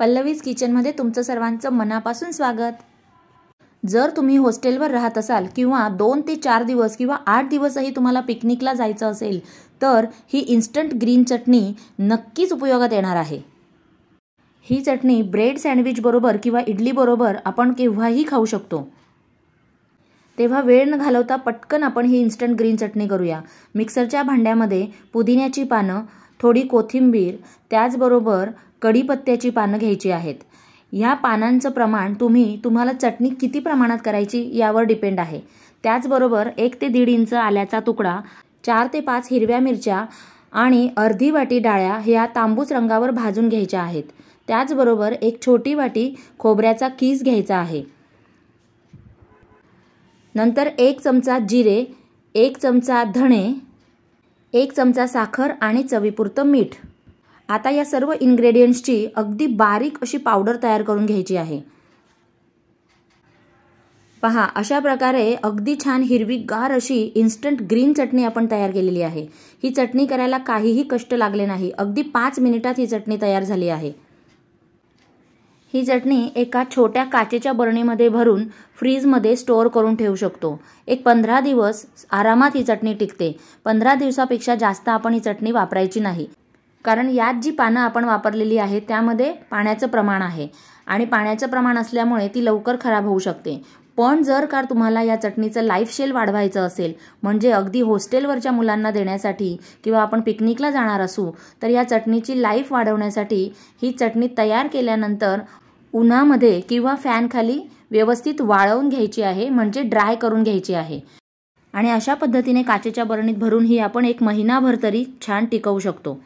पल्लवीज किचनमध्ये तुमचं सर्वांचं मनापासून स्वागत जर तुम्ही हॉस्टेलवर राहत असाल किंवा दोन ते चार दिवस किंवा आठ दिवसही तुम्हाला पिकनिकला जायचं असेल तर ही इन्स्टंट ग्रीन चटणी नक्कीच उपयोगात येणार आहे ही चटणी ब्रेड सँडविचबरोबर किंवा इडलीबरोबर आपण केव्हाही खाऊ शकतो तेव्हा वेळ न घालवता पटकन आपण ही इन्स्टंट ग्रीन चटणी करूया मिक्सरच्या भांड्यामध्ये पुदिन्याची पानं थोडी कोथिंबीर त्याचबरोबर कढीपत्त्याची पानं घ्यायची आहेत ह्या पानांचं प्रमाण तुम्ही तुम्हाला चटणी किती प्रमाणात करायची यावर डिपेंड आहे त्याचबरोबर एक ते दीड इंच आल्याचा तुकडा चार ते पाच हिरव्या मिरच्या आणि अर्धी वाटी डाळ्या ह्या तांबूस रंगावर भाजून घ्यायच्या आहेत त्याचबरोबर एक छोटी वाटी खोबऱ्याचा कीस घ्यायचा आहे नंतर एक चमचा जिरे एक चमचा धणे एक चमचा साखर आणि चवीपुरतं मीठ आता या सर्व इन्ग्रेडियंट्सची अगदी बारीक अशी पावडर तयार करून घ्यायची आहे पहा अशा प्रकारे अगदी छान हिरवी गार अशी इन्स्टंट ग्रीन चटणी आपण तयार केलेली आहे ही चटणी करायला काहीही कष्ट लागले नाही अगदी पाच मिनिटात ही चटणी तयार झाली आहे ही चटणी एका छोट्या काचेच्या बरणीमध्ये भरून फ्रीजमध्ये स्टोअर करून ठेवू शकतो एक पंधरा दिवस आरामात ही चटणी टिकते पंधरा दिवसापेक्षा जास्त आपण ही चटणी वापरायची नाही कारण यात जी पानं आपण वापरलेली आहेत त्यामध्ये पाण्याचं प्रमाण आहे आणि पाण्याचं प्रमाण असल्यामुळे ती लवकर खराब होऊ शकते पण जर का तुम्हाला या चटणीचं लाईफ शेल वाढवायचं असेल म्हणजे अगदी हॉस्टेलवरच्या मुलांना देण्यासाठी किंवा आपण पिकनिकला जाणार असू तर या चटणीची लाईफ वाढवण्यासाठी ही चटणी तयार केल्यानंतर उन्हामध्ये किंवा फॅनखाली व्यवस्थित वाळवून घ्यायची आहे म्हणजे ड्राय करून घ्यायची आहे आणि अशा पद्धतीने काचेच्या बरणीत भरून ही आपण एक महिनाभर तरी छान टिकवू शकतो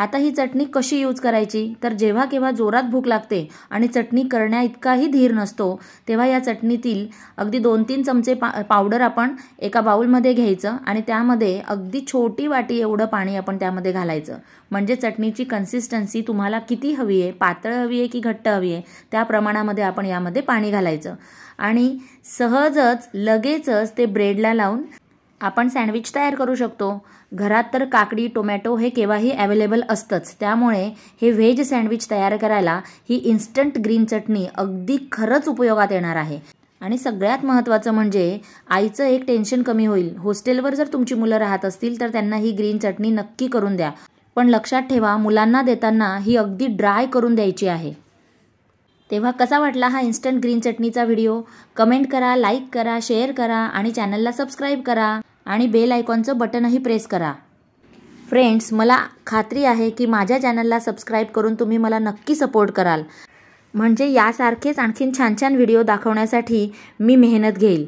आता ही चटणी कशी यूज करायची तर जेव्हा केव्हा जोरात भूक लागते आणि चटणी करण्या इतकाही धीर नसतो तेव्हा या चटणीतील अगदी दोन तीन चमचे पा पावडर आपण एका बाऊलमध्ये घ्यायचं आणि त्यामध्ये अगदी छोटी वाटी एवढं पाणी आपण त्यामध्ये घालायचं म्हणजे चटणीची कन्सिस्टन्सी तुम्हाला किती हवी आहे पातळ हवी आहे की घट्ट हवी आहे त्या प्रमाणामध्ये आपण यामध्ये पाणी घालायचं आणि सहजच लगेचच ते ब्रेडला लावून आपण सँडविच तयार करू शकतो घरात तर काकडी टोमॅटो हे केव्हाही अवेलेबल असतंच त्यामुळे हे व्हेज सँडविच तयार करायला ही इन्स्टंट ग्रीन चटणी अगदी खरंच उपयोगात येणार आहे आणि सगळ्यात महत्त्वाचं म्हणजे आईचं एक टेन्शन कमी होईल हॉस्टेलवर जर तुमची मुलं राहत असतील तर त्यांना ही ग्रीन चटणी नक्की करून द्या पण लक्षात ठेवा मुलांना देताना ही अगदी ड्राय करून द्यायची आहे तेव्हा कसा वाटला हा इन्स्टंट ग्रीन चटणीचा व्हिडिओ कमेंट करा लाईक करा शेअर करा आणि चॅनलला सबस्क्राईब करा आणि बेल आयकॉनचं बटनही प्रेस करा फ्रेंड्स मला खात्री आहे की माझ्या चॅनलला सबस्क्राईब करून तुम्ही मला नक्की सपोर्ट कराल म्हणजे यासारखेच आणखीन छान छान व्हिडिओ दाखवण्यासाठी मी मेहनत घेईल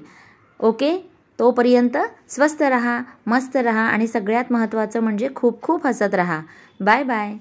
ओके तोपर्यंत स्वस्त रहा मस्त रहा आणि सगळ्यात महत्त्वाचं म्हणजे खूप खूप हसत रहा बाय बाय